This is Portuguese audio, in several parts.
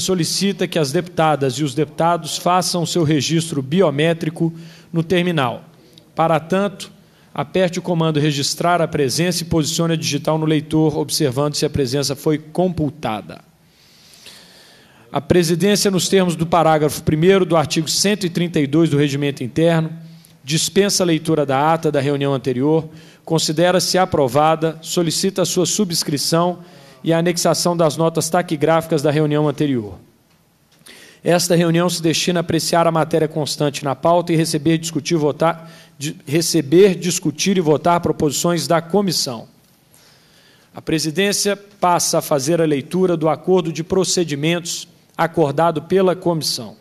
solicita que as deputadas e os deputados façam seu registro biométrico no terminal. Para tanto, aperte o comando registrar a presença e posicione a digital no leitor, observando se a presença foi computada. A presidência, nos termos do parágrafo 1 do artigo 132 do Regimento Interno, dispensa a leitura da ata da reunião anterior, considera-se aprovada, solicita a sua subscrição e a anexação das notas taquigráficas da reunião anterior. Esta reunião se destina a apreciar a matéria constante na pauta e receber, discutir, votar, de, receber, discutir e votar proposições da comissão. A presidência passa a fazer a leitura do acordo de procedimentos acordado pela comissão.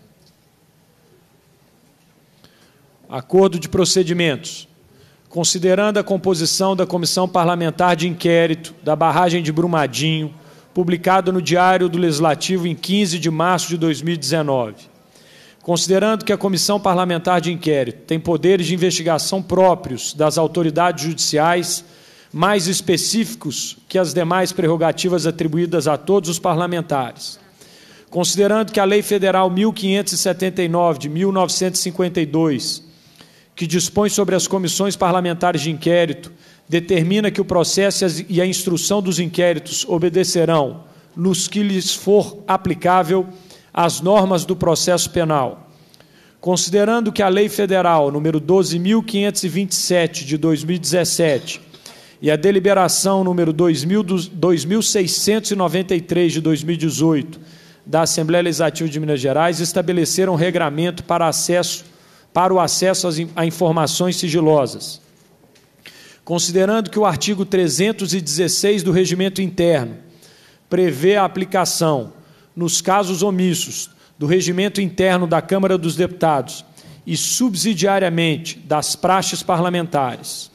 Acordo de procedimentos considerando a composição da Comissão Parlamentar de Inquérito da barragem de Brumadinho, publicado no Diário do Legislativo em 15 de março de 2019. Considerando que a Comissão Parlamentar de Inquérito tem poderes de investigação próprios das autoridades judiciais, mais específicos que as demais prerrogativas atribuídas a todos os parlamentares. Considerando que a Lei Federal 1579 de 1952 que dispõe sobre as comissões parlamentares de inquérito, determina que o processo e a instrução dos inquéritos obedecerão, nos que lhes for aplicável, às normas do processo penal. Considerando que a Lei Federal número 12527 de 2017 e a deliberação número 2693 de 2018 da Assembleia Legislativa de Minas Gerais estabeleceram um regramento para acesso para o acesso a informações sigilosas. Considerando que o artigo 316 do Regimento Interno prevê a aplicação, nos casos omissos, do Regimento Interno da Câmara dos Deputados e, subsidiariamente, das praxes parlamentares.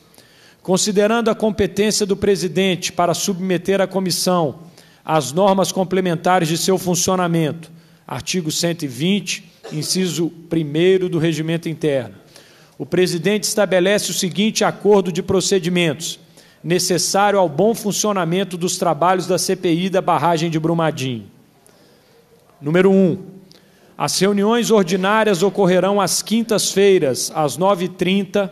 Considerando a competência do presidente para submeter à comissão as normas complementares de seu funcionamento, artigo 120 inciso 1 do Regimento Interno. O presidente estabelece o seguinte acordo de procedimentos necessário ao bom funcionamento dos trabalhos da CPI da barragem de Brumadinho. Número 1. Um, as reuniões ordinárias ocorrerão às quintas-feiras, às 9h30,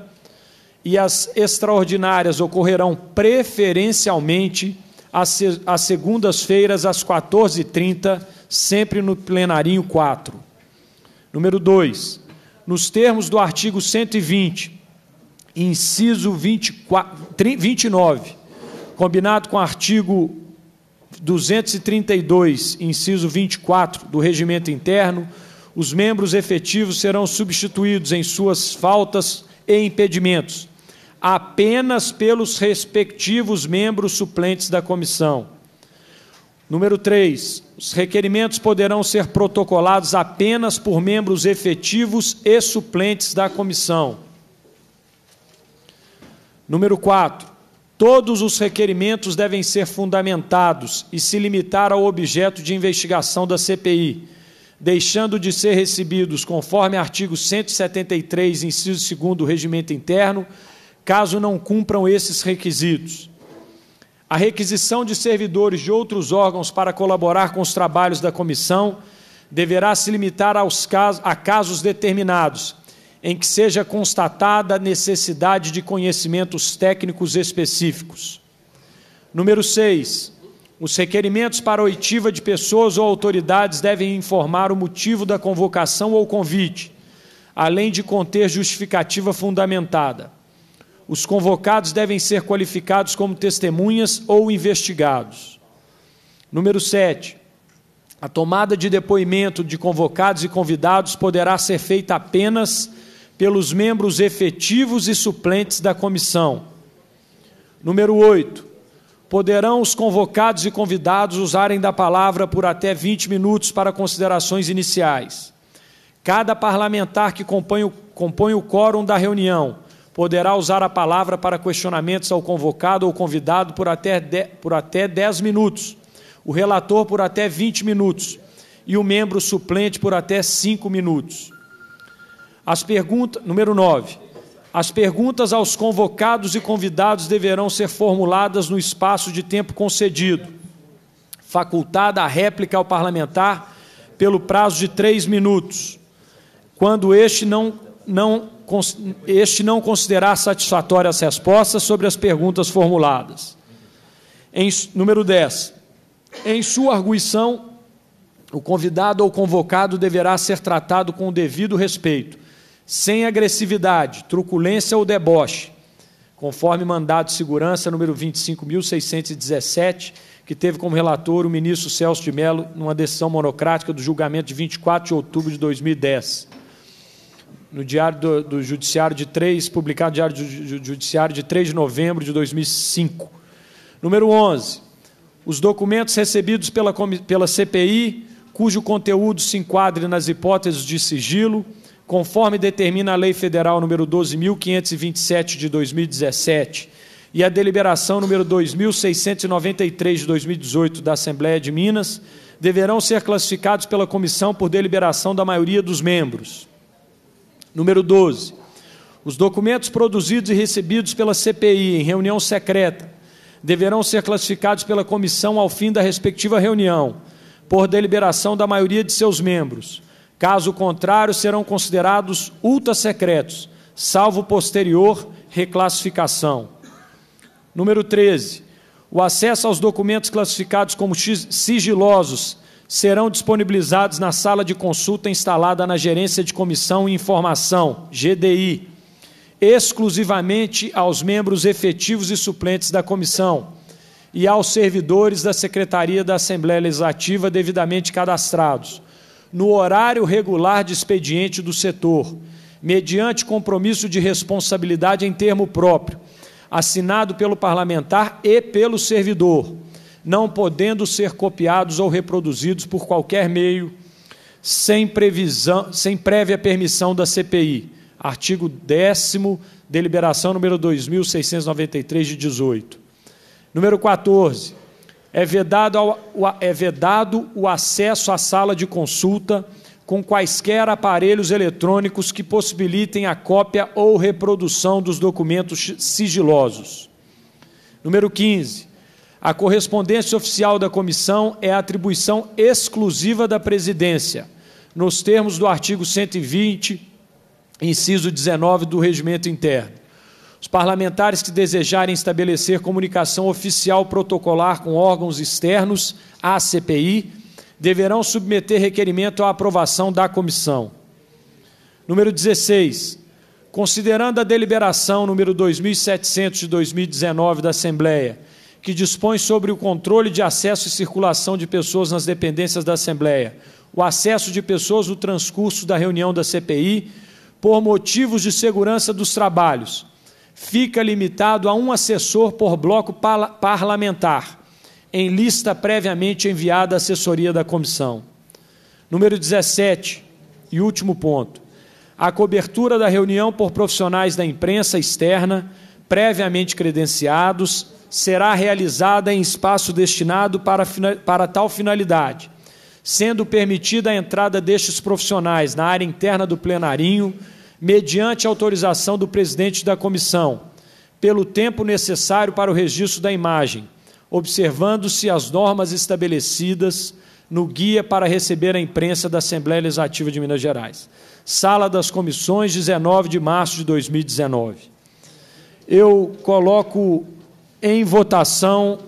e as extraordinárias ocorrerão preferencialmente às segundas-feiras, às 14h30, sempre no plenarinho 4. Número 2, nos termos do artigo 120, inciso 24, 29, combinado com o artigo 232, inciso 24 do regimento interno, os membros efetivos serão substituídos em suas faltas e impedimentos apenas pelos respectivos membros suplentes da comissão. Número 3, os requerimentos poderão ser protocolados apenas por membros efetivos e suplentes da comissão. Número 4, todos os requerimentos devem ser fundamentados e se limitar ao objeto de investigação da CPI, deixando de ser recebidos conforme artigo 173, inciso 2 do Regimento Interno, caso não cumpram esses requisitos a requisição de servidores de outros órgãos para colaborar com os trabalhos da comissão deverá se limitar aos casos, a casos determinados, em que seja constatada a necessidade de conhecimentos técnicos específicos. Número 6. Os requerimentos para oitiva de pessoas ou autoridades devem informar o motivo da convocação ou convite, além de conter justificativa fundamentada os convocados devem ser qualificados como testemunhas ou investigados. Número 7. A tomada de depoimento de convocados e convidados poderá ser feita apenas pelos membros efetivos e suplentes da comissão. Número 8. Poderão os convocados e convidados usarem da palavra por até 20 minutos para considerações iniciais. Cada parlamentar que compõe o, compõe o quórum da reunião poderá usar a palavra para questionamentos ao convocado ou convidado por até, de, por até 10 minutos, o relator por até 20 minutos e o membro suplente por até 5 minutos. As perguntas, número 9. As perguntas aos convocados e convidados deverão ser formuladas no espaço de tempo concedido, facultada a réplica ao parlamentar pelo prazo de três minutos, quando este não, não este não considerar satisfatórias as respostas sobre as perguntas formuladas. Em, número 10. Em sua arguição, o convidado ou convocado deverá ser tratado com o devido respeito, sem agressividade, truculência ou deboche, conforme mandado de segurança número 25.617, que teve como relator o ministro Celso de Mello numa decisão monocrática do julgamento de 24 de outubro de 2010 no Diário do, do Judiciário de 3, publicado no Diário do Judiciário de 3 de novembro de 2005. Número 11, os documentos recebidos pela, pela CPI, cujo conteúdo se enquadre nas hipóteses de sigilo, conforme determina a Lei Federal número 12.527 de 2017 e a deliberação número 2693 de 2018 da Assembleia de Minas, deverão ser classificados pela comissão por deliberação da maioria dos membros. Número 12. Os documentos produzidos e recebidos pela CPI em reunião secreta deverão ser classificados pela comissão ao fim da respectiva reunião, por deliberação da maioria de seus membros. Caso contrário, serão considerados ultra-secretos, salvo posterior reclassificação. Número 13. O acesso aos documentos classificados como sigilosos serão disponibilizados na sala de consulta instalada na Gerência de Comissão e Informação, GDI, exclusivamente aos membros efetivos e suplentes da comissão e aos servidores da Secretaria da Assembleia Legislativa devidamente cadastrados, no horário regular de expediente do setor, mediante compromisso de responsabilidade em termo próprio, assinado pelo parlamentar e pelo servidor não podendo ser copiados ou reproduzidos por qualquer meio, sem, previsão, sem prévia permissão da CPI. Artigo 10, deliberação número 2693 de 18. Número 14. É vedado, ao, é vedado o acesso à sala de consulta com quaisquer aparelhos eletrônicos que possibilitem a cópia ou reprodução dos documentos sigilosos. Número 15 a correspondência oficial da comissão é atribuição exclusiva da presidência, nos termos do artigo 120, inciso 19 do regimento interno. Os parlamentares que desejarem estabelecer comunicação oficial protocolar com órgãos externos à CPI deverão submeter requerimento à aprovação da comissão. Número 16. Considerando a deliberação número 2700 de 2019 da Assembleia, que dispõe sobre o controle de acesso e circulação de pessoas nas dependências da Assembleia, o acesso de pessoas no transcurso da reunião da CPI, por motivos de segurança dos trabalhos, fica limitado a um assessor por bloco parlamentar, em lista previamente enviada à assessoria da comissão. Número 17, e último ponto. A cobertura da reunião por profissionais da imprensa externa, previamente credenciados, será realizada em espaço destinado para, para tal finalidade, sendo permitida a entrada destes profissionais na área interna do plenarinho, mediante autorização do presidente da comissão, pelo tempo necessário para o registro da imagem, observando-se as normas estabelecidas no Guia para receber a imprensa da Assembleia Legislativa de Minas Gerais. Sala das Comissões, 19 de março de 2019. Eu coloco em votação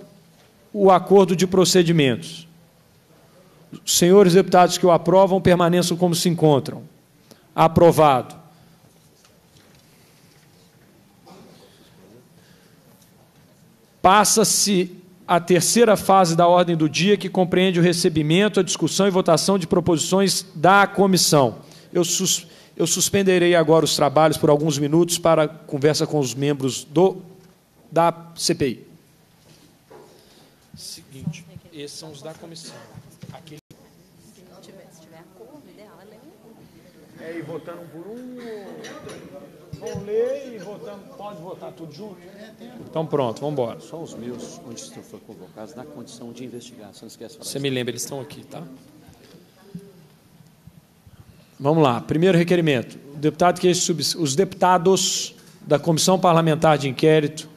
o acordo de procedimentos. Os senhores deputados que o aprovam permaneçam como se encontram. Aprovado. Passa-se a terceira fase da ordem do dia, que compreende o recebimento, a discussão e votação de proposições da comissão. Eu, sus eu suspenderei agora os trabalhos por alguns minutos para conversa com os membros do da CPI? Seguinte, esses são os da comissão. Aquele... Se tiver, se tiver acordo, ideal é ler. É e votando um por um. Vão ler e votando. Pode votar tudo junto? Então pronto, vamos embora. Só os meus, onde estão foram convocados, na condição de investigação. Não esquece Você isso. me lembra, eles estão aqui, tá? Vamos lá. Primeiro requerimento. O deputado que Os deputados da Comissão Parlamentar de Inquérito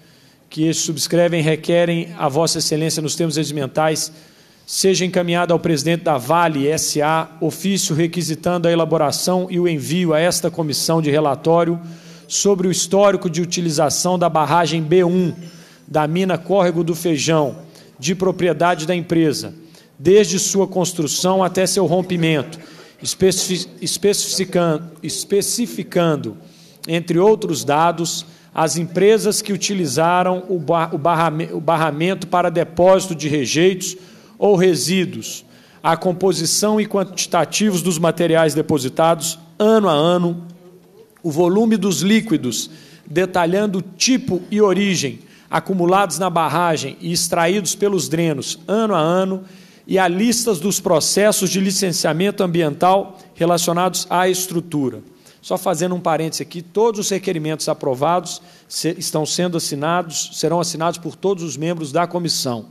que subscrevem requerem a Vossa Excelência nos termos regimentais, seja encaminhada ao presidente da Vale SA ofício requisitando a elaboração e o envio a esta comissão de relatório sobre o histórico de utilização da barragem B1 da mina Córrego do Feijão, de propriedade da empresa, desde sua construção até seu rompimento, especificando, especificando entre outros dados, as empresas que utilizaram o, barramento para depósito de rejeitos ou resíduos, a composição e quantitativos dos materiais depositados ano a ano, o volume dos líquidos, detalhando o tipo e origem, acumulados na barragem e extraídos pelos drenos ano a ano, e a listas dos processos de licenciamento ambiental relacionados à estrutura. Só fazendo um parêntese aqui, todos os requerimentos aprovados estão sendo assinados, serão assinados por todos os membros da comissão,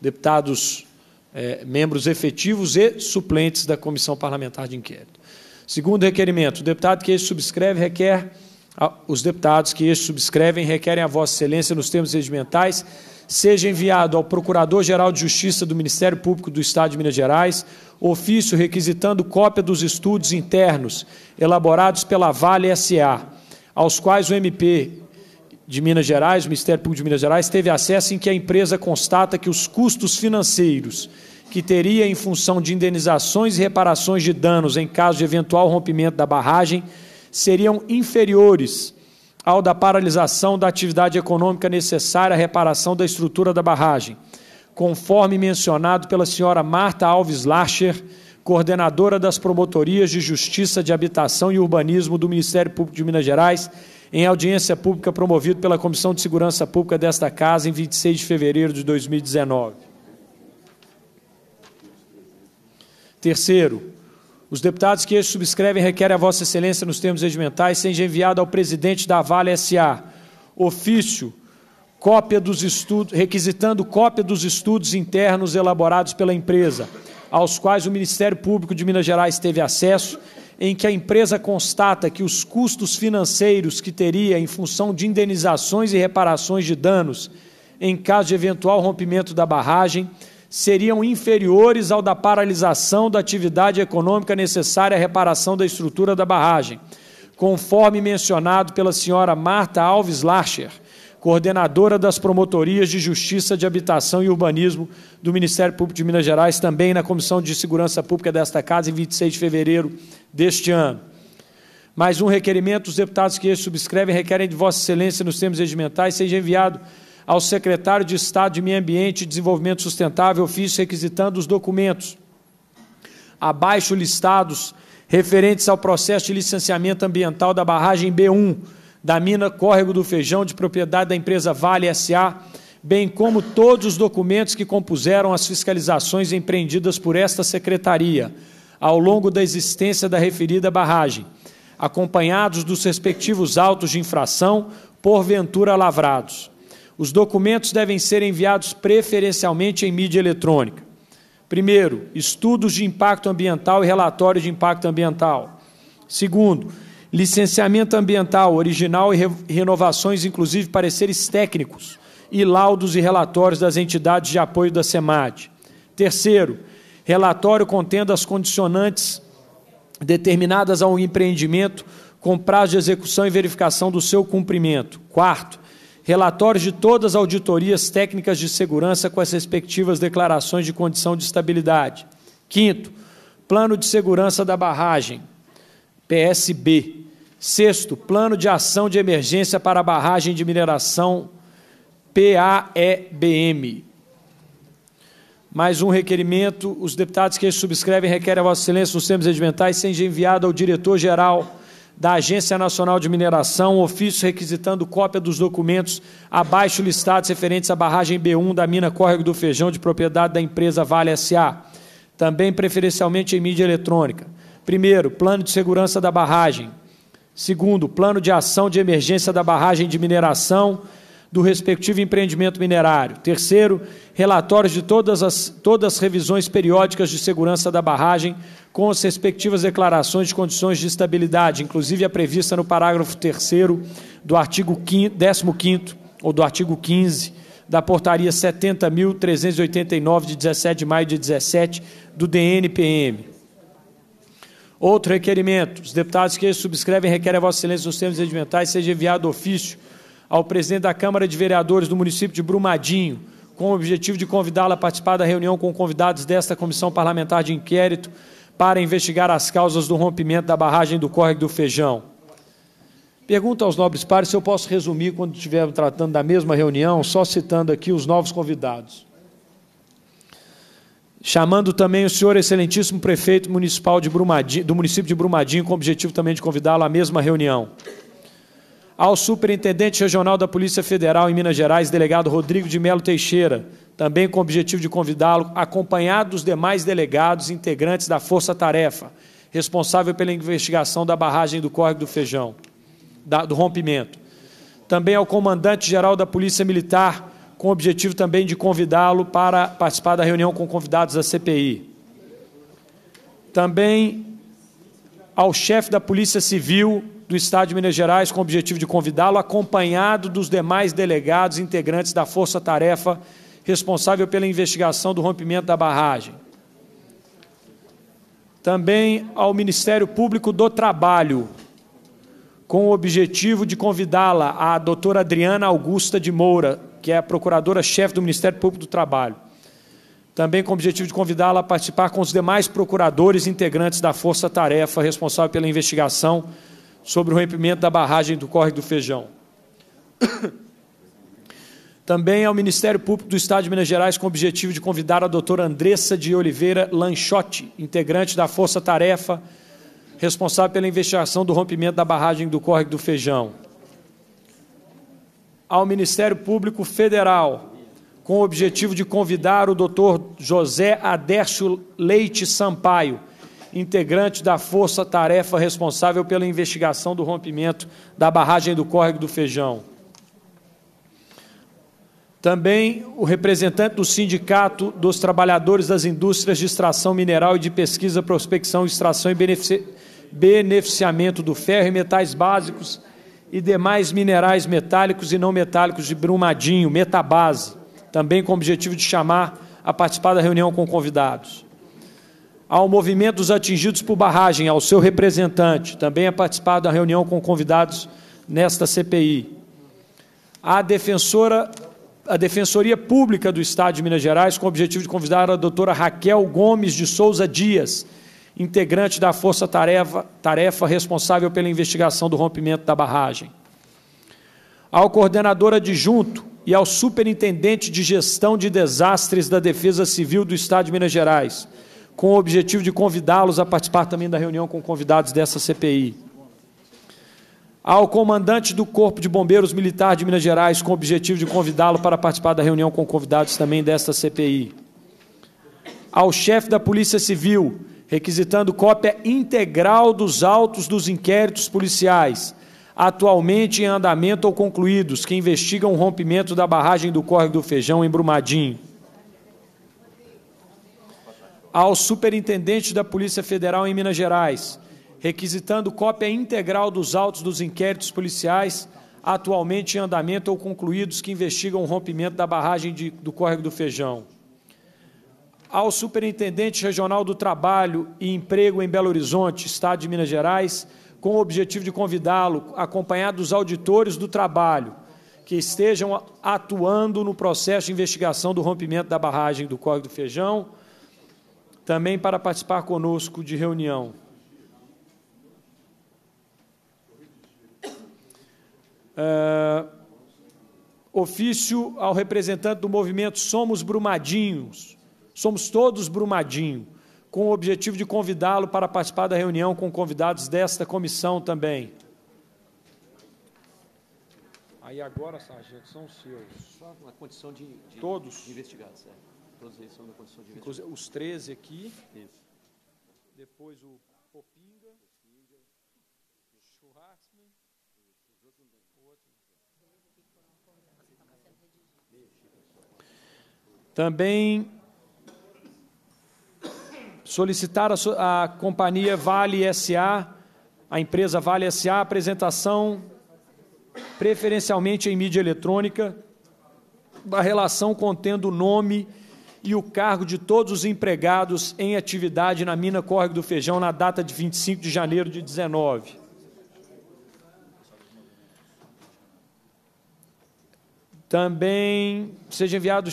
deputados, é, membros efetivos e suplentes da comissão parlamentar de inquérito. Segundo requerimento, o deputado que subscreve requer ah, os deputados que este subscrevem requerem a Vossa Excelência, nos termos regimentais, seja enviado ao Procurador-Geral de Justiça do Ministério Público do Estado de Minas Gerais ofício requisitando cópia dos estudos internos elaborados pela Vale SA, aos quais o MP de Minas Gerais, o Ministério Público de Minas Gerais, teve acesso em que a empresa constata que os custos financeiros que teria em função de indenizações e reparações de danos em caso de eventual rompimento da barragem seriam inferiores ao da paralisação da atividade econômica necessária à reparação da estrutura da barragem, conforme mencionado pela senhora Marta Alves Lacher, coordenadora das Promotorias de Justiça de Habitação e Urbanismo do Ministério Público de Minas Gerais, em audiência pública promovida pela Comissão de Segurança Pública desta Casa em 26 de fevereiro de 2019. Terceiro, os deputados que este subscrevem requerem a Vossa Excelência, nos termos regimentais, seja enviado ao presidente da Vale S.A. ofício cópia dos estudos, requisitando cópia dos estudos internos elaborados pela empresa, aos quais o Ministério Público de Minas Gerais teve acesso, em que a empresa constata que os custos financeiros que teria em função de indenizações e reparações de danos em caso de eventual rompimento da barragem seriam inferiores ao da paralisação da atividade econômica necessária à reparação da estrutura da barragem, conforme mencionado pela senhora Marta Alves Larcher, coordenadora das Promotorias de Justiça de Habitação e Urbanismo do Ministério Público de Minas Gerais, também na Comissão de Segurança Pública desta Casa, em 26 de fevereiro deste ano. Mais um requerimento, os deputados que este subscrevem requerem de Vossa Excelência, nos termos regimentais, seja enviado ao secretário de Estado de Meio Ambiente e Desenvolvimento Sustentável ofício requisitando os documentos abaixo listados referentes ao processo de licenciamento ambiental da barragem B1 da mina Córrego do Feijão de propriedade da empresa Vale SA, bem como todos os documentos que compuseram as fiscalizações empreendidas por esta secretaria ao longo da existência da referida barragem, acompanhados dos respectivos autos de infração porventura lavrados. Os documentos devem ser enviados preferencialmente em mídia eletrônica. Primeiro, estudos de impacto ambiental e relatórios de impacto ambiental. Segundo, licenciamento ambiental original e re renovações, inclusive pareceres técnicos e laudos e relatórios das entidades de apoio da SEMAD. Terceiro, relatório contendo as condicionantes determinadas ao empreendimento com prazo de execução e verificação do seu cumprimento. Quarto, relatórios de todas as auditorias técnicas de segurança com as respectivas declarações de condição de estabilidade. Quinto, plano de segurança da barragem, PSB. Sexto, plano de ação de emergência para a barragem de mineração, PAEBM. Mais um requerimento. Os deputados que subscrevem requerem a Vossa Excelência nos termos regimentais, seja enviado ao diretor-geral da Agência Nacional de Mineração, ofício requisitando cópia dos documentos abaixo listados referentes à barragem B1 da mina Córrego do Feijão, de propriedade da empresa Vale SA, também preferencialmente em mídia eletrônica. Primeiro, plano de segurança da barragem. Segundo, plano de ação de emergência da barragem de mineração do respectivo empreendimento minerário. Terceiro, relatórios de todas as, todas as revisões periódicas de segurança da barragem, com as respectivas declarações de condições de estabilidade, inclusive a prevista no parágrafo 3 do artigo 15 ou do artigo 15 da portaria 70.389 de 17 de maio de 17 do DNPM. Outro requerimento. Os deputados que subscrevem requerem a Vossa Excelência nos termos regimentais seja enviado ofício ao presidente da Câmara de Vereadores do município de Brumadinho, com o objetivo de convidá-la a participar da reunião com convidados desta Comissão Parlamentar de Inquérito para investigar as causas do rompimento da barragem do Córrego do Feijão. Pergunta aos nobres pares se eu posso resumir quando estivermos tratando da mesma reunião, só citando aqui os novos convidados. Chamando também o senhor excelentíssimo prefeito municipal de Brumadinho, do município de Brumadinho, com o objetivo também de convidá-lo à mesma reunião ao Superintendente Regional da Polícia Federal em Minas Gerais, delegado Rodrigo de Melo Teixeira, também com o objetivo de convidá-lo, acompanhado dos demais delegados integrantes da Força Tarefa, responsável pela investigação da barragem do Córrego do Feijão, da, do rompimento. Também ao comandante-geral da Polícia Militar, com o objetivo também de convidá-lo para participar da reunião com convidados da CPI. Também ao chefe da Polícia Civil, do Estado de Minas Gerais com o objetivo de convidá-lo, acompanhado dos demais delegados integrantes da Força Tarefa responsável pela investigação do rompimento da barragem. Também ao Ministério Público do Trabalho, com o objetivo de convidá-la, a doutora Adriana Augusta de Moura, que é a procuradora-chefe do Ministério Público do Trabalho. Também com o objetivo de convidá-la a participar com os demais procuradores integrantes da Força Tarefa responsável pela investigação sobre o rompimento da barragem do corre do Feijão. Também ao Ministério Público do Estado de Minas Gerais com o objetivo de convidar a doutora Andressa de Oliveira Lanchotti, integrante da Força Tarefa, responsável pela investigação do rompimento da barragem do corre do Feijão. Ao Ministério Público Federal, com o objetivo de convidar o doutor José Adércio Leite Sampaio, integrante da Força Tarefa responsável pela investigação do rompimento da barragem do Córrego do Feijão. Também o representante do Sindicato dos Trabalhadores das Indústrias de Extração Mineral e de Pesquisa, Prospecção, Extração e Benefici Beneficiamento do Ferro e Metais Básicos e demais minerais metálicos e não metálicos de Brumadinho, Metabase, também com o objetivo de chamar a participar da reunião com convidados ao movimento dos atingidos por barragem, ao seu representante. Também é participado da reunião com convidados nesta CPI. A defensora a Defensoria Pública do Estado de Minas Gerais, com o objetivo de convidar a doutora Raquel Gomes de Souza Dias, integrante da Força Tarefa, tarefa responsável pela investigação do rompimento da barragem. Ao coordenador adjunto e ao superintendente de gestão de desastres da Defesa Civil do Estado de Minas Gerais, com o objetivo de convidá-los a participar também da reunião com convidados dessa CPI. Ao comandante do Corpo de Bombeiros Militar de Minas Gerais, com o objetivo de convidá-lo para participar da reunião com convidados também desta CPI. Ao chefe da Polícia Civil, requisitando cópia integral dos autos dos inquéritos policiais, atualmente em andamento ou concluídos, que investigam o rompimento da barragem do Córrego do Feijão em Brumadinho ao superintendente da Polícia Federal em Minas Gerais, requisitando cópia integral dos autos dos inquéritos policiais atualmente em andamento ou concluídos que investigam o rompimento da barragem de, do Córrego do Feijão. Ao Superintendente Regional do Trabalho e Emprego em Belo Horizonte, Estado de Minas Gerais, com o objetivo de convidá-lo, acompanhado dos auditores do trabalho, que estejam atuando no processo de investigação do rompimento da barragem do Córrego do Feijão também para participar conosco de reunião. Uh, ofício ao representante do movimento Somos Brumadinhos, somos todos Brumadinho, com o objetivo de convidá-lo para participar da reunião com convidados desta comissão também. Aí agora, sargento, são seus. Só na condição de, de todos de investigados. É todos são da construção de Inclusive, os 13 aqui. Isso. Depois o Popinga, o o outro. Também solicitar a, a companhia Vale SA, a empresa Vale SA, apresentação preferencialmente em mídia eletrônica da relação contendo o nome e o cargo de todos os empregados em atividade na mina Córrego do Feijão na data de 25 de janeiro de 19. Também seja enviado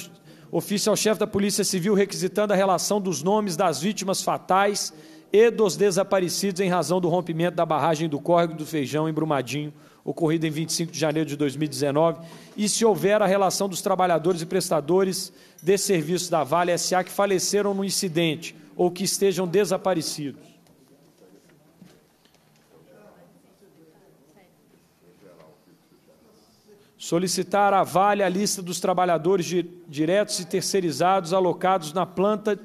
ofício ao chefe da Polícia Civil requisitando a relação dos nomes das vítimas fatais e dos desaparecidos em razão do rompimento da barragem do Córrego do Feijão em Brumadinho, ocorrida em 25 de janeiro de 2019, e se houver a relação dos trabalhadores e prestadores de serviços da Vale SA que faleceram no incidente ou que estejam desaparecidos. Solicitar à Vale a lista dos trabalhadores diretos e terceirizados alocados na planta.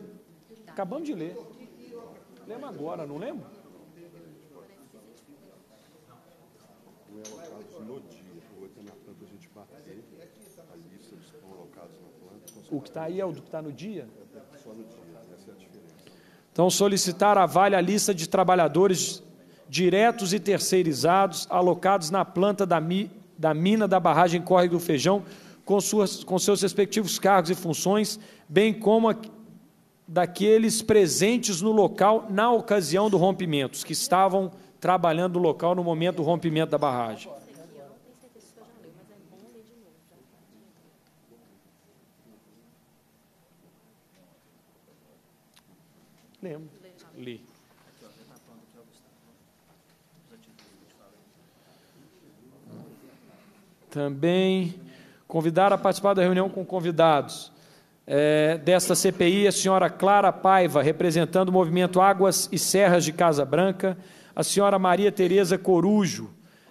Acabamos de ler. Lembra agora, não lembro? o que está aí é o do que está no dia? É né? é então, solicitar a Vale a lista de trabalhadores diretos e terceirizados alocados na planta da, mi, da mina da barragem Córrego do Feijão com, suas, com seus respectivos cargos e funções, bem como a, daqueles presentes no local na ocasião do rompimento, os que estavam trabalhando no local no momento do rompimento da barragem. Lembro. Li. Também convidar a participar da reunião com convidados. É, desta CPI, a senhora Clara Paiva, representando o movimento Águas e Serras de Casa Branca, a senhora Maria Tereza Corujo,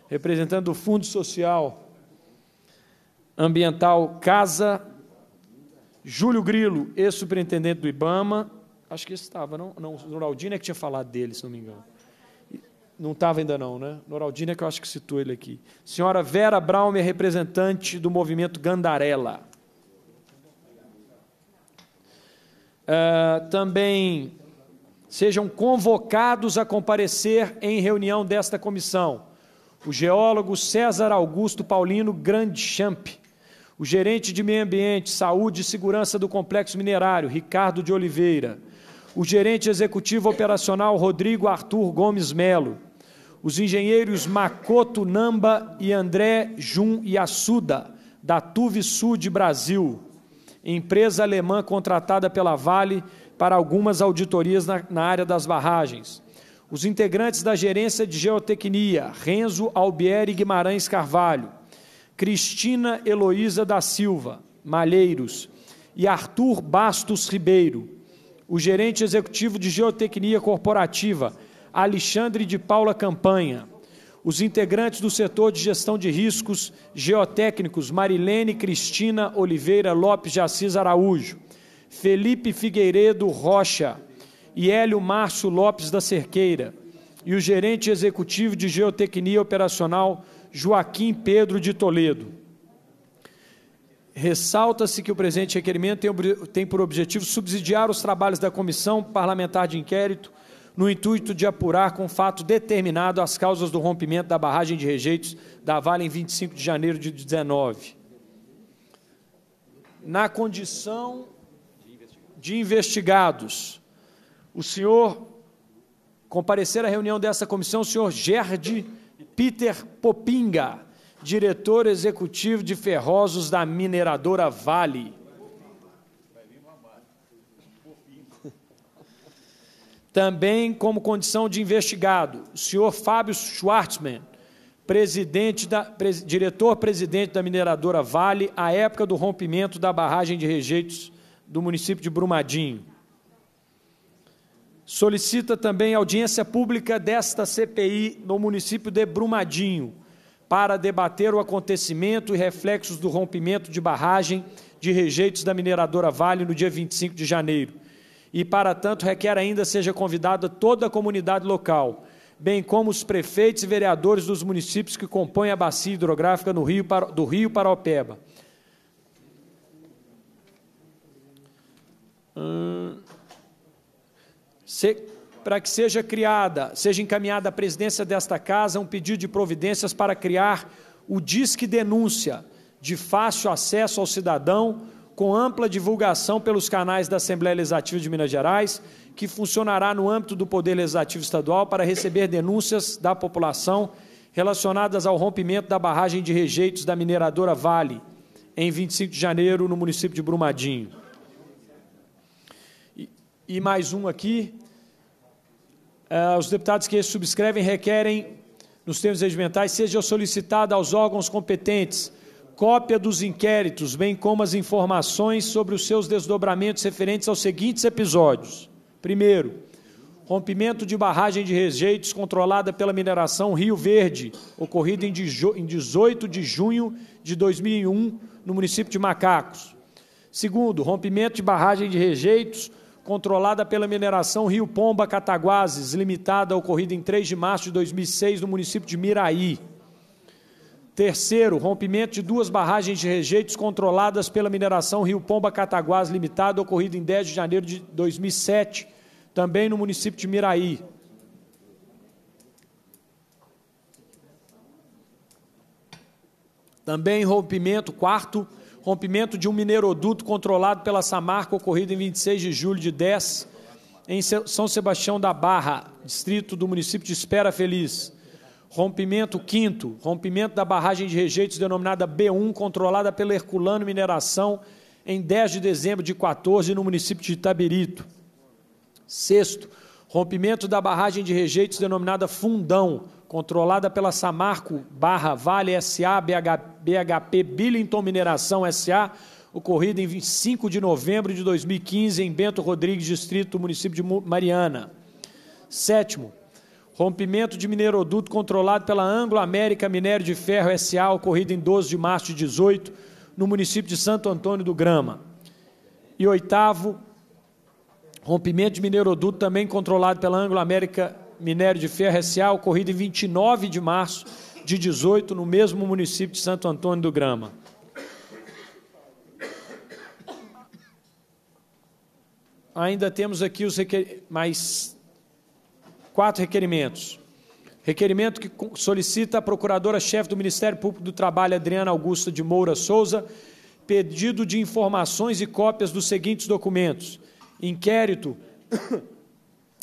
representando o Fundo Social Ambiental Casa, Júlio Grilo, ex-superintendente do IBAMA, Acho que estava, não, não, Noraldino é que tinha falado dele, se não me engano. Não estava ainda não, né? Noraldina é que eu acho que citou ele aqui. Senhora Vera Braum é representante do movimento Gandarela. Uh, também sejam convocados a comparecer em reunião desta comissão o geólogo César Augusto Paulino Grandchamp, o gerente de Meio Ambiente, Saúde e Segurança do Complexo Minerário, Ricardo de Oliveira, o gerente executivo operacional Rodrigo Arthur Gomes Melo, os engenheiros Makoto Namba e André Jun Yasuda, da Tuve Sud Brasil, empresa alemã contratada pela Vale para algumas auditorias na, na área das barragens. Os integrantes da gerência de geotecnia, Renzo Albieri Guimarães Carvalho, Cristina Heloísa da Silva, Malheiros, e Arthur Bastos Ribeiro o gerente executivo de Geotecnia Corporativa, Alexandre de Paula Campanha, os integrantes do setor de gestão de riscos geotécnicos Marilene Cristina Oliveira Lopes de Assis Araújo, Felipe Figueiredo Rocha e Hélio Márcio Lopes da Cerqueira, e o gerente executivo de Geotecnia Operacional Joaquim Pedro de Toledo. Ressalta-se que o presente requerimento tem, tem por objetivo subsidiar os trabalhos da Comissão Parlamentar de Inquérito no intuito de apurar com fato determinado as causas do rompimento da barragem de rejeitos da Vale em 25 de janeiro de 19. Na condição de investigados, o senhor comparecer à reunião dessa comissão, o senhor Gerd Peter Popinga, diretor executivo de ferrosos da mineradora Vale. Também, como condição de investigado, o senhor Fábio Schwartzman, presidente da, diretor-presidente da mineradora Vale, à época do rompimento da barragem de rejeitos do município de Brumadinho. Solicita também audiência pública desta CPI no município de Brumadinho para debater o acontecimento e reflexos do rompimento de barragem de rejeitos da mineradora Vale no dia 25 de janeiro. E, para tanto, requer ainda seja convidada toda a comunidade local, bem como os prefeitos e vereadores dos municípios que compõem a bacia hidrográfica no Rio, do Rio Paraopeba. Hum para que seja criada, seja encaminhada à presidência desta casa um pedido de providências para criar o Disque Denúncia, de fácil acesso ao cidadão, com ampla divulgação pelos canais da Assembleia Legislativa de Minas Gerais, que funcionará no âmbito do Poder Legislativo Estadual para receber denúncias da população relacionadas ao rompimento da barragem de rejeitos da mineradora Vale, em 25 de janeiro, no município de Brumadinho. E, mais um aqui, Uh, os deputados que subscrevem requerem, nos termos regimentais, seja solicitada aos órgãos competentes cópia dos inquéritos, bem como as informações sobre os seus desdobramentos referentes aos seguintes episódios. Primeiro, rompimento de barragem de rejeitos controlada pela mineração Rio Verde, ocorrido em 18 de junho de 2001, no município de Macacos. Segundo, rompimento de barragem de rejeitos controlada pela mineração Rio Pomba Cataguases, limitada, ocorrida em 3 de março de 2006 no município de Miraí. Terceiro, rompimento de duas barragens de rejeitos controladas pela mineração Rio Pomba Cataguás Limitada, ocorrido em 10 de janeiro de 2007, também no município de Miraí. Também rompimento, quarto, rompimento de um mineroduto controlado pela Samarco ocorrido em 26 de julho de 10 em São Sebastião da Barra, distrito do município de Espera Feliz. Rompimento quinto, rompimento da barragem de rejeitos denominada B1, controlada pela Herculano Mineração, em 10 de dezembro de 14, no município de Itabirito. Sexto, rompimento da barragem de rejeitos denominada Fundão, controlada pela Samarco barra Vale SA BHP Billington Mineração SA, ocorrida em 25 de novembro de 2015 em Bento Rodrigues, distrito município de Mariana. Sétimo, rompimento de mineroduto controlado pela Anglo América Minério de Ferro SA, ocorrido em 12 de março de 18, no município de Santo Antônio do Grama. E oitavo, rompimento de mineroduto também controlado pela Anglo América minério de ferro SA, ocorrido em 29 de março de 18, no mesmo município de Santo Antônio do Grama. Ainda temos aqui os requer... mais quatro requerimentos. Requerimento que solicita a Procuradora-Chefe do Ministério Público do Trabalho, Adriana Augusta de Moura Souza, pedido de informações e cópias dos seguintes documentos: inquérito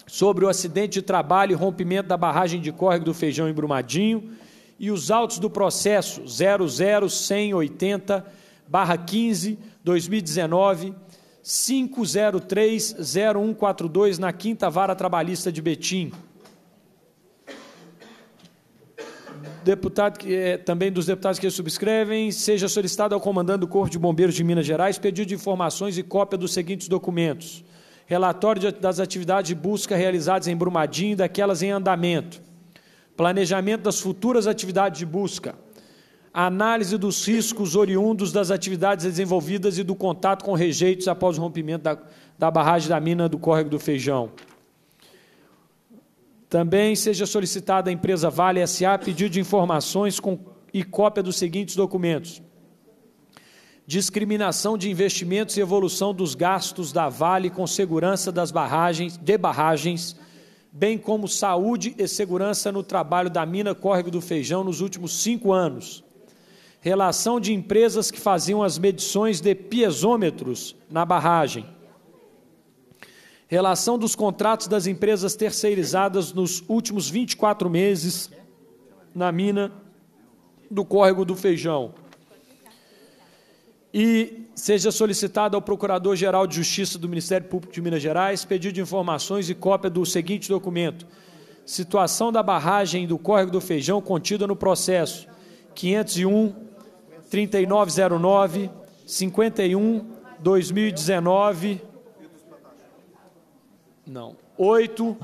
sobre o acidente de trabalho e rompimento da barragem de córrego do Feijão em Brumadinho e os autos do processo 00180 barra 15 2019 5030142 na Quinta Vara Trabalhista de Betim. Deputado, eh, também dos deputados que subscrevem, seja solicitado ao comandante do Corpo de Bombeiros de Minas Gerais pedido de informações e cópia dos seguintes documentos relatório das atividades de busca realizadas em Brumadinho e daquelas em andamento, planejamento das futuras atividades de busca, análise dos riscos oriundos das atividades desenvolvidas e do contato com rejeitos após o rompimento da, da barragem da mina do córrego do Feijão. Também seja solicitada à empresa Vale SA pedido de informações com, e cópia dos seguintes documentos discriminação de investimentos e evolução dos gastos da Vale com segurança das barragens, de barragens, bem como saúde e segurança no trabalho da mina Córrego do Feijão nos últimos cinco anos. Relação de empresas que faziam as medições de piezômetros na barragem. Relação dos contratos das empresas terceirizadas nos últimos 24 meses na mina do Córrego do Feijão e seja solicitado ao Procurador-Geral de Justiça do Ministério Público de Minas Gerais pedido de informações e cópia do seguinte documento: situação da barragem do córrego do Feijão contida no processo 501 3909 51 2019 não 8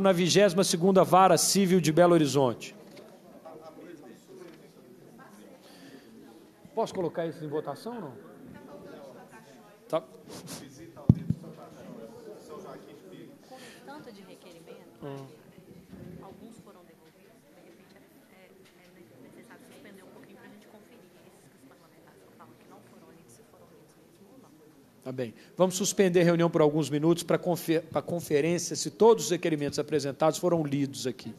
na 22ª Vara Civil de Belo Horizonte. Posso colocar isso em votação ou não? Tá. Tanto de requerimento, hum. alguns foram devolvidos, de repente é, é necessário suspender um pouquinho para a gente conferir esses que os parlamentares falam que não foram lidos, se foram lidos mesmo ou não. Tá bem. Vamos suspender a reunião por alguns minutos para confer, a conferência se todos os requerimentos apresentados foram lidos aqui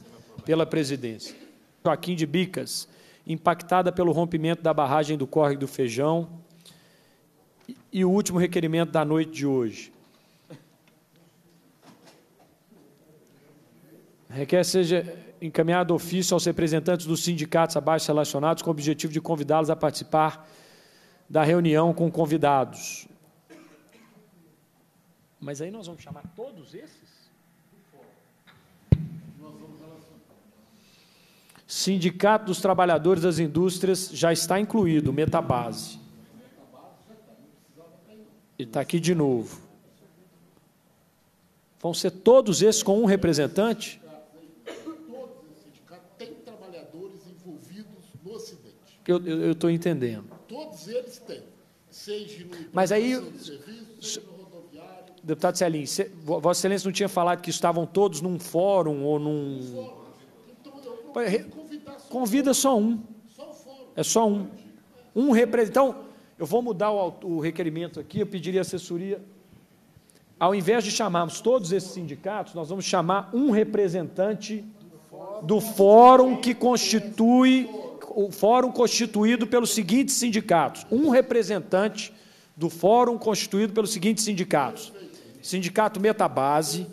pela presidência. Joaquim de Bicas impactada pelo rompimento da barragem do Córrego do Feijão. E o último requerimento da noite de hoje. Requer seja encaminhado ofício aos representantes dos sindicatos abaixo relacionados com o objetivo de convidá-los a participar da reunião com convidados. Mas aí nós vamos chamar todos esses? Nós vamos Sindicato dos Trabalhadores das Indústrias já está incluído, metabase. E está aqui de novo. Vão ser todos esses com um representante? Eu estou entendendo. Todos eles têm. Seja no Mas aí, serviço, deputado Celim, Vossa Excelência não tinha falado que estavam todos num fórum ou num. Então, eu, Convida só um. É só um. Um representante. Então, eu vou mudar o, o requerimento aqui, eu pediria assessoria. Ao invés de chamarmos todos esses sindicatos, nós vamos chamar um representante do fórum que constitui o fórum constituído pelos seguintes sindicatos. Um representante do fórum constituído pelos seguintes sindicatos: Sindicato Metabase,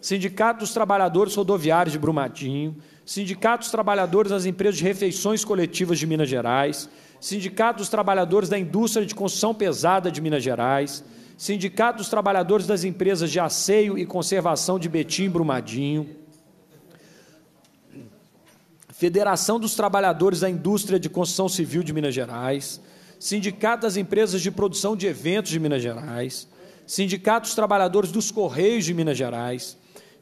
Sindicato dos Trabalhadores Rodoviários de Brumadinho, Sindicato dos Trabalhadores das Empresas de Refeições Coletivas de Minas Gerais, Sindicato dos Trabalhadores da Indústria de Construção Pesada de Minas Gerais, Sindicato dos Trabalhadores das Empresas de Aceio e Conservação de Betim Brumadinho, Federação dos Trabalhadores da Indústria de Construção Civil de Minas Gerais, Sindicato das Empresas de Produção de Eventos de Minas Gerais, Sindicato dos Trabalhadores dos Correios de Minas Gerais,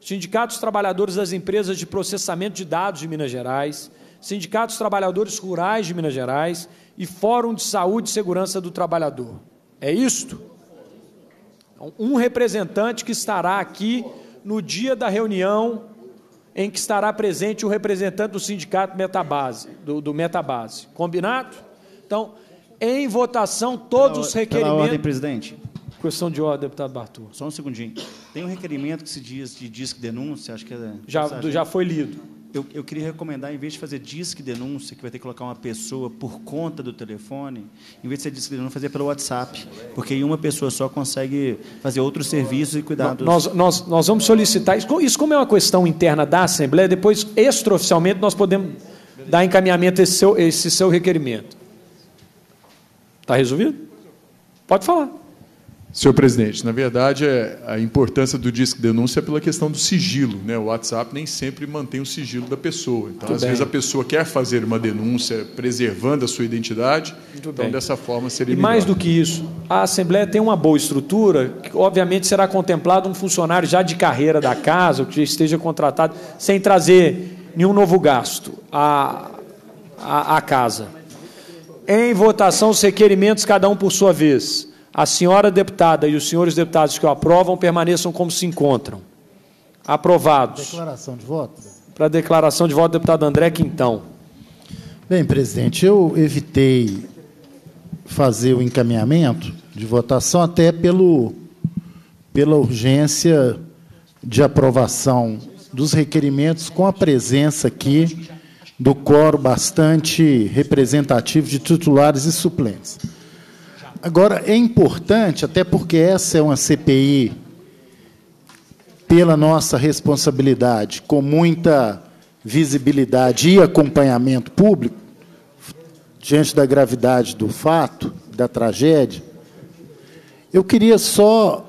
sindicatos trabalhadores das empresas de processamento de dados de Minas Gerais, sindicatos trabalhadores rurais de Minas Gerais e Fórum de Saúde e Segurança do Trabalhador. É isto? Então, um representante que estará aqui no dia da reunião em que estará presente o representante do sindicato Metabase, do, do Metabase. Combinado? Então, em votação, todos pela, os requerimentos. Pela ordem, presidente. Questão de ordem, deputado Bartur. Só um segundinho. Tem um requerimento que se diz de disque denúncia, acho que é. Já, já foi lido. Eu, eu queria recomendar, em vez de fazer disque denúncia, que vai ter que colocar uma pessoa por conta do telefone, em vez de ser disque denúncia, fazer pelo WhatsApp. Porque uma pessoa só consegue fazer outros serviços e cuidados. Nós, nós, nós vamos solicitar. Isso, como é uma questão interna da Assembleia, depois, extraoficialmente, nós podemos dar encaminhamento a esse seu, esse seu requerimento. Está resolvido? Pode falar. Senhor presidente, na verdade, é, a importância do disco denúncia é pela questão do sigilo. Né? O WhatsApp nem sempre mantém o sigilo da pessoa. Então, Muito às bem. vezes, a pessoa quer fazer uma denúncia preservando a sua identidade. Muito então, bem. dessa forma, seria e melhor. mais do que isso, a Assembleia tem uma boa estrutura, que, obviamente, será contemplado um funcionário já de carreira da casa, ou que esteja contratado, sem trazer nenhum novo gasto à, à, à casa. Em votação, os requerimentos, cada um por sua vez a senhora deputada e os senhores deputados que o aprovam permaneçam como se encontram. Aprovados. Declaração de voto. Para a declaração de voto, deputado André Quintão. Bem, presidente, eu evitei fazer o encaminhamento de votação até pelo, pela urgência de aprovação dos requerimentos com a presença aqui do coro bastante representativo de titulares e suplentes. Agora, é importante, até porque essa é uma CPI pela nossa responsabilidade, com muita visibilidade e acompanhamento público, diante da gravidade do fato, da tragédia, eu queria só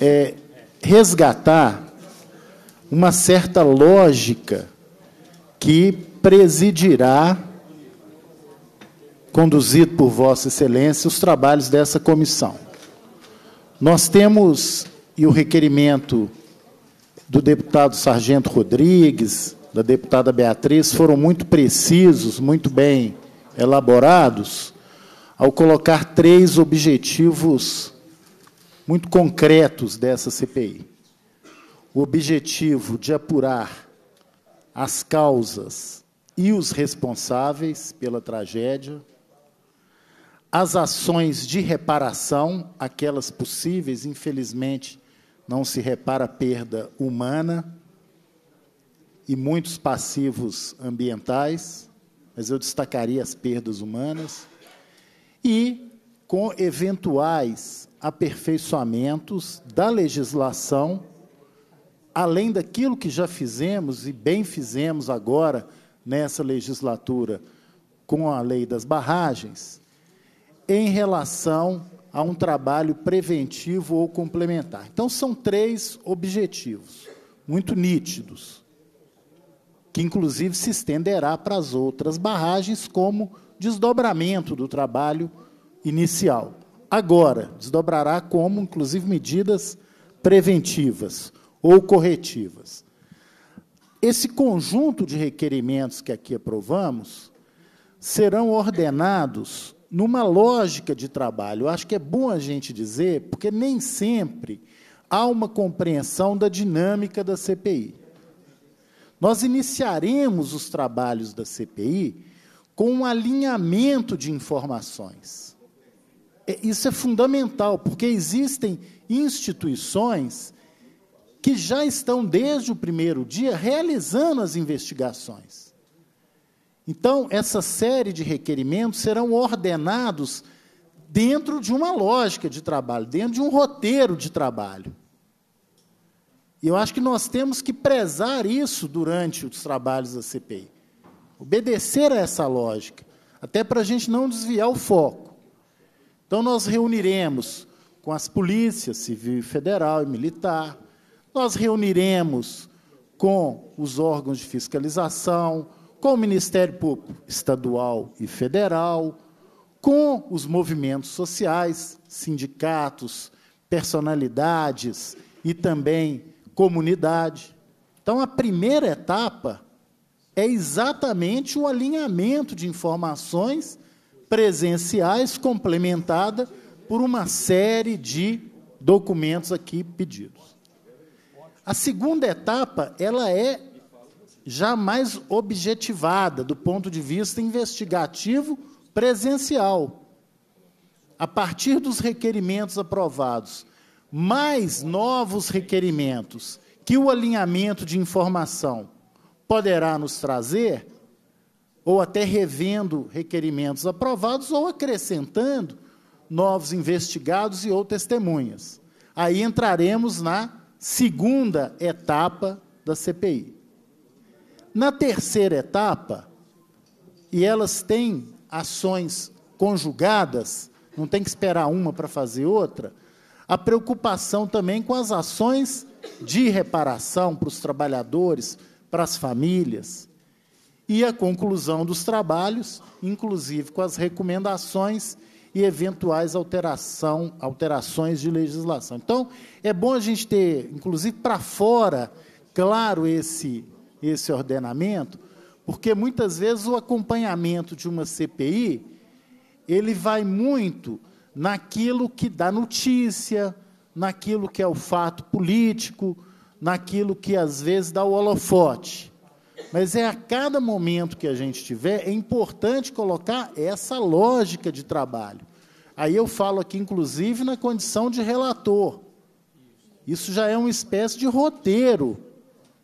é, resgatar uma certa lógica que presidirá conduzido por Vossa Excelência os trabalhos dessa comissão. Nós temos, e o requerimento do deputado Sargento Rodrigues, da deputada Beatriz, foram muito precisos, muito bem elaborados, ao colocar três objetivos muito concretos dessa CPI. O objetivo de apurar as causas e os responsáveis pela tragédia, as ações de reparação, aquelas possíveis, infelizmente, não se repara perda humana e muitos passivos ambientais, mas eu destacaria as perdas humanas, e com eventuais aperfeiçoamentos da legislação, além daquilo que já fizemos e bem fizemos agora nessa legislatura com a lei das barragens em relação a um trabalho preventivo ou complementar. Então, são três objetivos muito nítidos, que inclusive se estenderá para as outras barragens como desdobramento do trabalho inicial. Agora, desdobrará como, inclusive, medidas preventivas ou corretivas. Esse conjunto de requerimentos que aqui aprovamos serão ordenados numa lógica de trabalho. Eu acho que é bom a gente dizer, porque nem sempre há uma compreensão da dinâmica da CPI. Nós iniciaremos os trabalhos da CPI com um alinhamento de informações. É, isso é fundamental, porque existem instituições que já estão, desde o primeiro dia, realizando as investigações. Então, essa série de requerimentos serão ordenados dentro de uma lógica de trabalho, dentro de um roteiro de trabalho. E eu acho que nós temos que prezar isso durante os trabalhos da CPI. Obedecer a essa lógica, até para a gente não desviar o foco. Então, nós reuniremos com as polícias civil, federal e militar, nós reuniremos com os órgãos de fiscalização, com o Ministério Público Estadual e Federal, com os movimentos sociais, sindicatos, personalidades e também comunidade. Então, a primeira etapa é exatamente o alinhamento de informações presenciais complementada por uma série de documentos aqui pedidos. A segunda etapa, ela é já mais objetivada do ponto de vista investigativo presencial, a partir dos requerimentos aprovados, mais novos requerimentos que o alinhamento de informação poderá nos trazer, ou até revendo requerimentos aprovados ou acrescentando novos investigados e ou testemunhas. Aí entraremos na segunda etapa da CPI. Na terceira etapa, e elas têm ações conjugadas, não tem que esperar uma para fazer outra, a preocupação também com as ações de reparação para os trabalhadores, para as famílias, e a conclusão dos trabalhos, inclusive com as recomendações e eventuais alteração, alterações de legislação. Então, é bom a gente ter, inclusive para fora, claro esse esse ordenamento, porque muitas vezes o acompanhamento de uma CPI, ele vai muito naquilo que dá notícia, naquilo que é o fato político, naquilo que às vezes dá o holofote. Mas é a cada momento que a gente tiver, é importante colocar essa lógica de trabalho. Aí eu falo aqui, inclusive, na condição de relator. Isso já é uma espécie de roteiro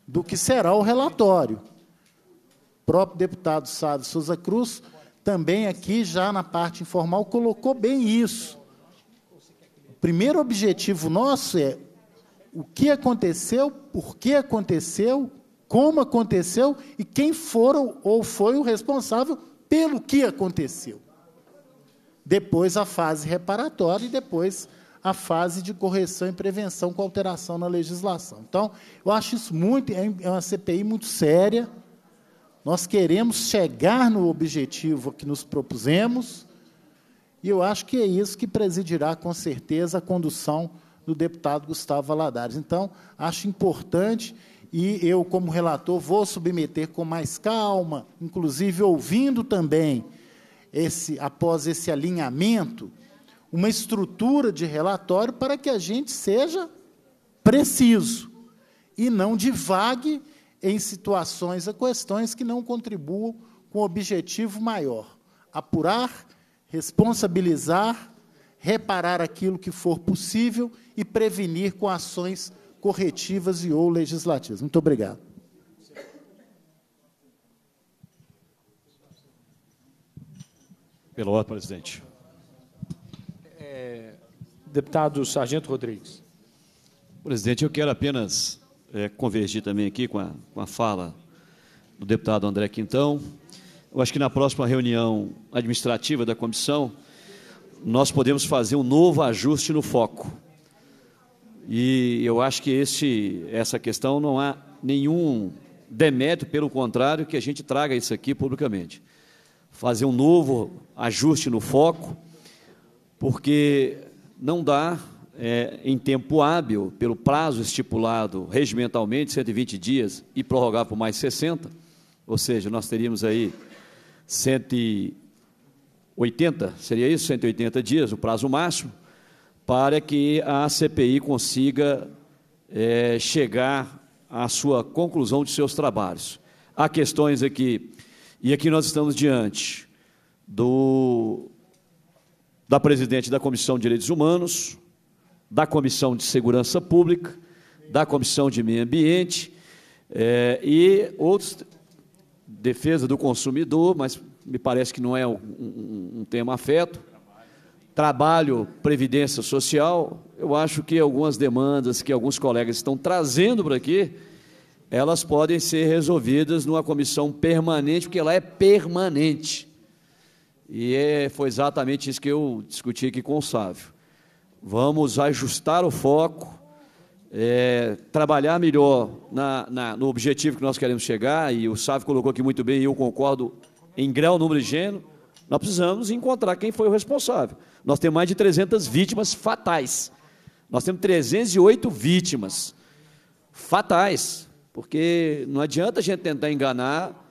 do que será o relatório. O próprio deputado de Souza Cruz, também aqui já na parte informal, colocou bem isso. O primeiro objetivo nosso é o que aconteceu, por que aconteceu, como aconteceu e quem foram ou foi o responsável pelo que aconteceu. Depois a fase reparatória e depois a fase de correção e prevenção com alteração na legislação. Então, eu acho isso muito, é, é uma CPI muito séria. Nós queremos chegar no objetivo que nos propusemos, e eu acho que é isso que presidirá, com certeza, a condução do deputado Gustavo Valadares. Então, acho importante e eu, como relator, vou submeter com mais calma, inclusive ouvindo também esse após esse alinhamento uma estrutura de relatório para que a gente seja preciso e não divague em situações a questões que não contribuam com o objetivo maior: apurar, responsabilizar, reparar aquilo que for possível e prevenir com ações corretivas e ou legislativas. Muito obrigado. Pelo ordem, presidente deputado Sargento Rodrigues. Presidente, eu quero apenas é, convergir também aqui com a, com a fala do deputado André Quintão. Eu acho que na próxima reunião administrativa da comissão, nós podemos fazer um novo ajuste no foco. E eu acho que esse, essa questão não há nenhum demérito, pelo contrário, que a gente traga isso aqui publicamente. Fazer um novo ajuste no foco porque não dá é, em tempo hábil, pelo prazo estipulado regimentalmente, 120 dias, e prorrogar por mais 60, ou seja, nós teríamos aí 180, seria isso? 180 dias, o prazo máximo, para que a CPI consiga é, chegar à sua conclusão de seus trabalhos. Há questões aqui, e aqui nós estamos diante do da presidente da Comissão de Direitos Humanos, da Comissão de Segurança Pública, da Comissão de Meio Ambiente é, e outros, defesa do consumidor, mas me parece que não é um, um, um tema afeto, trabalho, previdência social, eu acho que algumas demandas que alguns colegas estão trazendo para aqui, elas podem ser resolvidas numa comissão permanente, porque ela é permanente. E é, foi exatamente isso que eu discuti aqui com o Sávio. Vamos ajustar o foco, é, trabalhar melhor na, na, no objetivo que nós queremos chegar, e o Sávio colocou aqui muito bem, e eu concordo em grau, número e gênero. Nós precisamos encontrar quem foi o responsável. Nós temos mais de 300 vítimas fatais. Nós temos 308 vítimas fatais, porque não adianta a gente tentar enganar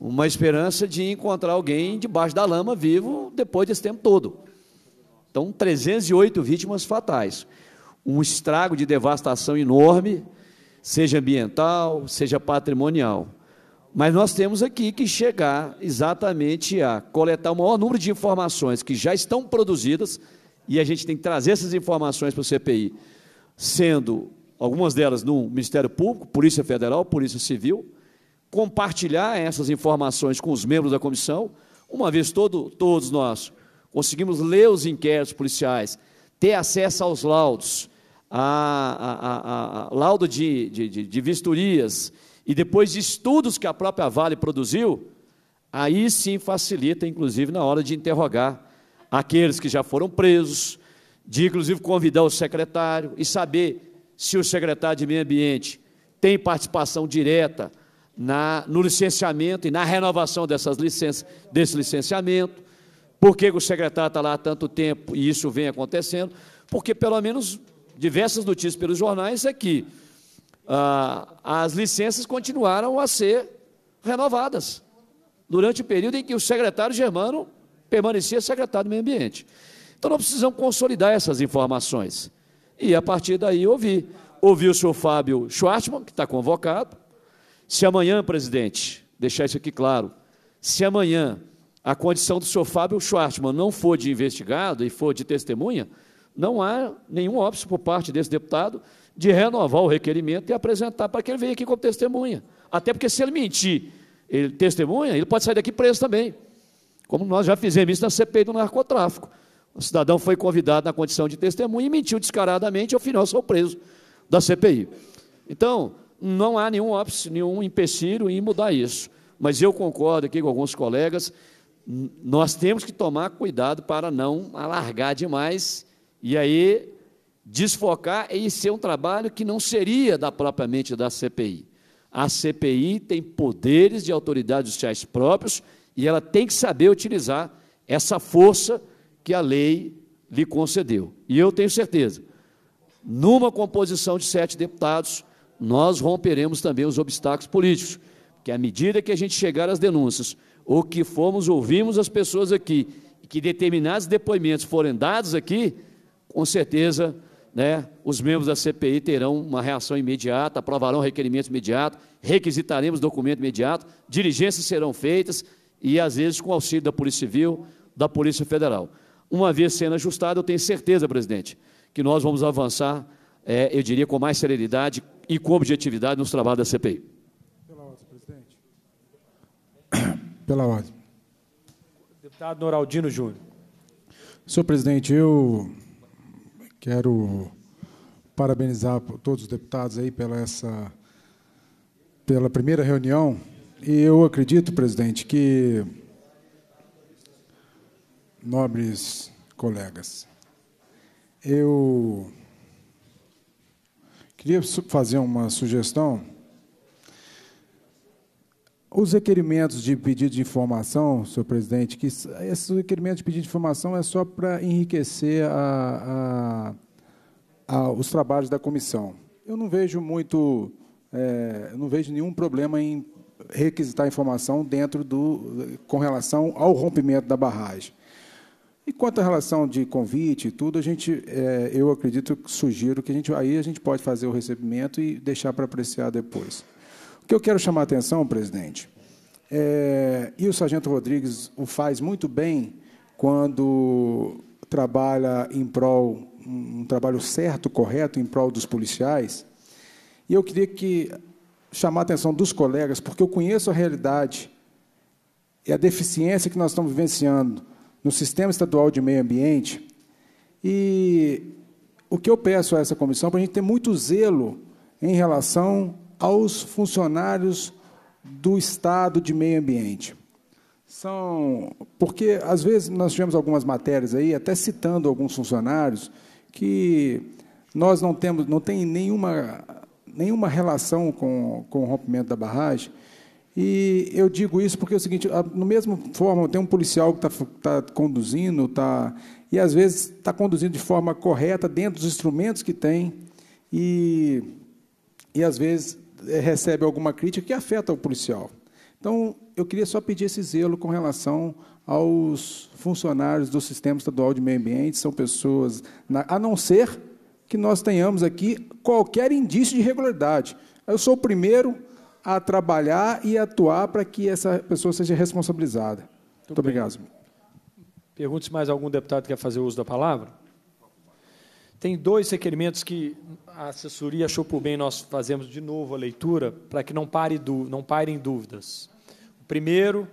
uma esperança de encontrar alguém debaixo da lama vivo depois desse tempo todo. Então, 308 vítimas fatais. Um estrago de devastação enorme, seja ambiental, seja patrimonial. Mas nós temos aqui que chegar exatamente a coletar o maior número de informações que já estão produzidas, e a gente tem que trazer essas informações para o CPI, sendo algumas delas no Ministério Público, Polícia Federal, Polícia Civil, compartilhar essas informações com os membros da comissão, uma vez todo, todos nós conseguimos ler os inquéritos policiais, ter acesso aos laudos, a, a, a, a laudo de, de, de vistorias e depois de estudos que a própria Vale produziu, aí sim facilita, inclusive, na hora de interrogar aqueles que já foram presos, de inclusive convidar o secretário e saber se o secretário de Meio Ambiente tem participação direta na, no licenciamento e na renovação dessas licenças, desse licenciamento. Por que o secretário está lá há tanto tempo e isso vem acontecendo? Porque, pelo menos, diversas notícias pelos jornais é que ah, as licenças continuaram a ser renovadas durante o período em que o secretário Germano permanecia secretário do Meio Ambiente. Então, nós precisamos consolidar essas informações. E, a partir daí, ouvir. ouvir o senhor Fábio Schwartzmann, que está convocado, se amanhã, presidente, deixar isso aqui claro, se amanhã a condição do senhor Fábio Schwartzman não for de investigado e for de testemunha, não há nenhum óbvio por parte desse deputado de renovar o requerimento e apresentar para que ele venha aqui como testemunha. Até porque se ele mentir, ele testemunha, ele pode sair daqui preso também. Como nós já fizemos isso na CPI do narcotráfico. O cidadão foi convidado na condição de testemunha e mentiu descaradamente, e ao final sou preso da CPI. Então, não há nenhum óbice, nenhum empecilho em mudar isso. Mas eu concordo aqui com alguns colegas, nós temos que tomar cuidado para não alargar demais e aí desfocar e ser um trabalho que não seria da propriamente da CPI. A CPI tem poderes de autoridades judiciais próprios e ela tem que saber utilizar essa força que a lei lhe concedeu. E eu tenho certeza, numa composição de sete deputados, nós romperemos também os obstáculos políticos, porque à medida que a gente chegar às denúncias, ou que formos ouvimos as pessoas aqui, e que determinados depoimentos forem dados aqui, com certeza né, os membros da CPI terão uma reação imediata, aprovarão requerimentos imediatos, requisitaremos documento imediato, diligências serão feitas e, às vezes, com auxílio da Polícia Civil, da Polícia Federal. Uma vez sendo ajustada, eu tenho certeza, presidente, que nós vamos avançar, é, eu diria, com mais celeridade, e com objetividade nos trabalhos da CPI. Pela ordem, presidente. Pela ordem. Deputado Noraldino Júnior. Senhor presidente, eu quero parabenizar todos os deputados aí pela essa pela primeira reunião e eu acredito, presidente, que nobres colegas, eu Queria fazer uma sugestão. Os requerimentos de pedido de informação, senhor presidente, que esses requerimentos de pedido de informação é só para enriquecer a, a, a, os trabalhos da comissão. Eu não vejo muito, é, não vejo nenhum problema em requisitar informação dentro do, com relação ao rompimento da barragem. E quanto à relação de convite e tudo, a gente, é, eu acredito, sugiro que a gente, aí a gente pode fazer o recebimento e deixar para apreciar depois. O que eu quero chamar a atenção, presidente, é, e o Sargento Rodrigues o faz muito bem quando trabalha em prol, um trabalho certo, correto, em prol dos policiais, e eu queria que chamar a atenção dos colegas, porque eu conheço a realidade e é a deficiência que nós estamos vivenciando no Sistema Estadual de Meio Ambiente. E o que eu peço a essa comissão é para a gente ter muito zelo em relação aos funcionários do Estado de Meio Ambiente. São. Porque, às vezes, nós tivemos algumas matérias aí, até citando alguns funcionários, que nós não temos, não tem nenhuma, nenhuma relação com, com o rompimento da barragem, e eu digo isso porque é o seguinte, no mesmo forma, tem um policial que está tá conduzindo, tá, e às vezes está conduzindo de forma correta, dentro dos instrumentos que tem, e, e às vezes é, recebe alguma crítica que afeta o policial. Então, eu queria só pedir esse zelo com relação aos funcionários do Sistema Estadual de Meio Ambiente, são pessoas, a não ser que nós tenhamos aqui qualquer indício de irregularidade. Eu sou o primeiro a trabalhar e atuar para que essa pessoa seja responsabilizada. Muito, Muito obrigado. Bem. Pergunto se mais algum deputado quer fazer uso da palavra. Tem dois requerimentos que a assessoria achou por bem nós fazemos de novo a leitura para que não, pare du não parem dúvidas. O primeiro,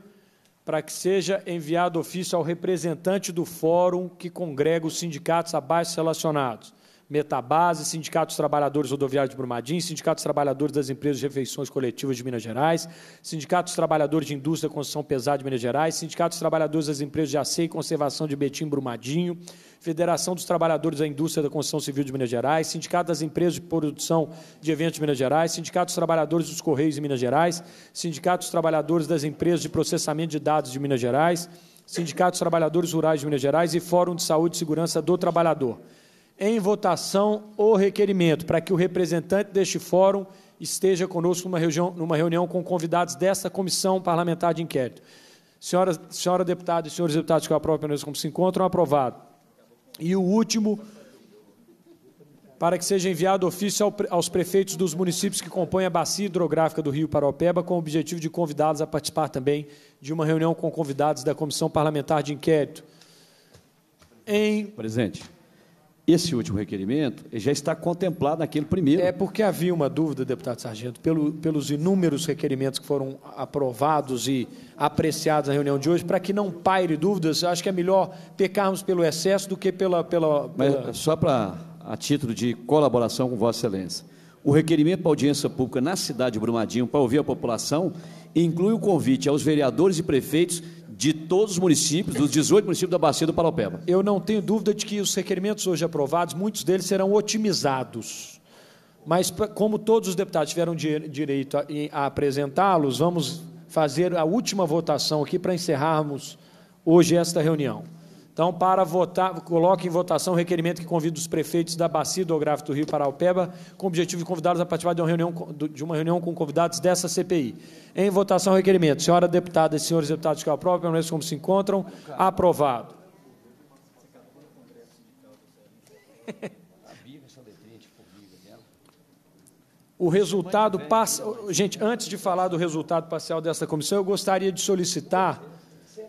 para que seja enviado ofício ao representante do fórum que congrega os sindicatos abaixo relacionados, Metabase, Sindicato dos Trabalhadores Rodoviários de Brumadinho, Sindicato dos Trabalhadores das Empresas de Refeições Coletivas de Minas Gerais, Sindicato dos Trabalhadores de Indústria e Construção Pesada de Minas Gerais, Sindicato dos Trabalhadores das Empresas de Aceio e Conservação de Betim Brumadinho, Federação dos Trabalhadores da Indústria da Construção Civil de Minas Gerais, Sindicato das Empresas de Produção de Eventos de Minas Gerais, Sindicato dos Trabalhadores dos Correios de Minas Gerais, Sindicato dos Trabalhadores das Empresas de Processamento de Dados de Minas Gerais, Sindicato dos Trabalhadores Rurais de Minas Gerais e Fórum de Saúde e Segurança do Trabalhador em votação o requerimento para que o representante deste fórum esteja conosco numa reunião, numa reunião com convidados desta comissão parlamentar de inquérito. Senhora, senhora deputada e senhores deputados que eu aprovo pelo como se encontram, aprovado. E o último, para que seja enviado ofício ao, aos prefeitos dos municípios que compõem a bacia hidrográfica do Rio Paropeba, com o objetivo de convidá-los a participar também de uma reunião com convidados da Comissão Parlamentar de Inquérito. Em... Presente. Esse último requerimento já está contemplado naquele primeiro. É porque havia uma dúvida, deputado Sargento, pelo, pelos inúmeros requerimentos que foram aprovados e apreciados na reunião de hoje, para que não paire dúvidas, acho que é melhor pecarmos pelo excesso do que pela. pela, pela... Mas só para a título de colaboração com Vossa Excelência. O requerimento para audiência pública na cidade de Brumadinho, para ouvir a população, inclui o convite aos vereadores e prefeitos de todos os municípios, dos 18 municípios da Bacia do Paraupeba. Eu não tenho dúvida de que os requerimentos hoje aprovados, muitos deles serão otimizados. Mas, como todos os deputados tiveram direito a, a apresentá-los, vamos fazer a última votação aqui para encerrarmos hoje esta reunião. Então, para votar, coloque em votação o requerimento que convida os prefeitos da Bacia Hidrográfica do Rio Paraupeba, com o objetivo de convidá-los a participar de uma, reunião, de uma reunião com convidados dessa CPI. Em votação, o requerimento. Senhora deputada e senhores deputados que aprovam, permaneçam como se encontram. Aprovado. O resultado... Gente, antes de falar do resultado parcial dessa comissão, eu gostaria de solicitar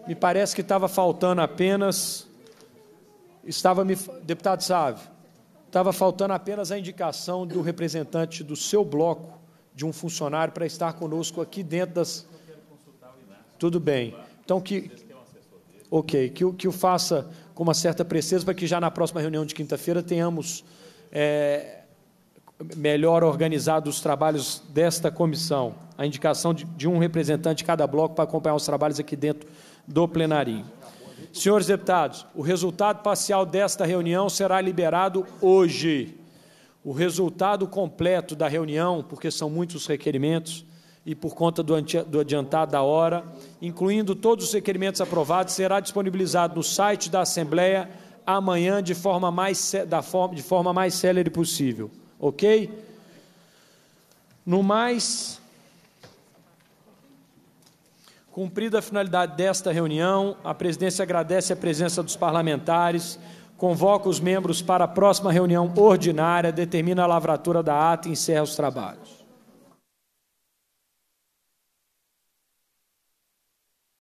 me parece que estava faltando apenas. Estava me. Deputado Sávio, estava faltando apenas a indicação do representante do seu bloco, de um funcionário, para estar conosco aqui dentro das. Tudo bem. Então que. Ok, que, que o faça com uma certa precisão para que já na próxima reunião de quinta-feira tenhamos é, melhor organizado os trabalhos desta comissão. A indicação de, de um representante de cada bloco para acompanhar os trabalhos aqui dentro do plenário. Senhores deputados, o resultado parcial desta reunião será liberado hoje. O resultado completo da reunião, porque são muitos requerimentos e por conta do adiantado da hora, incluindo todos os requerimentos aprovados, será disponibilizado no site da Assembleia amanhã de forma mais, da forma, de forma mais célere possível. Ok? No mais, Cumprida a finalidade desta reunião, a presidência agradece a presença dos parlamentares, convoca os membros para a próxima reunião ordinária, determina a lavratura da ata e encerra os trabalhos.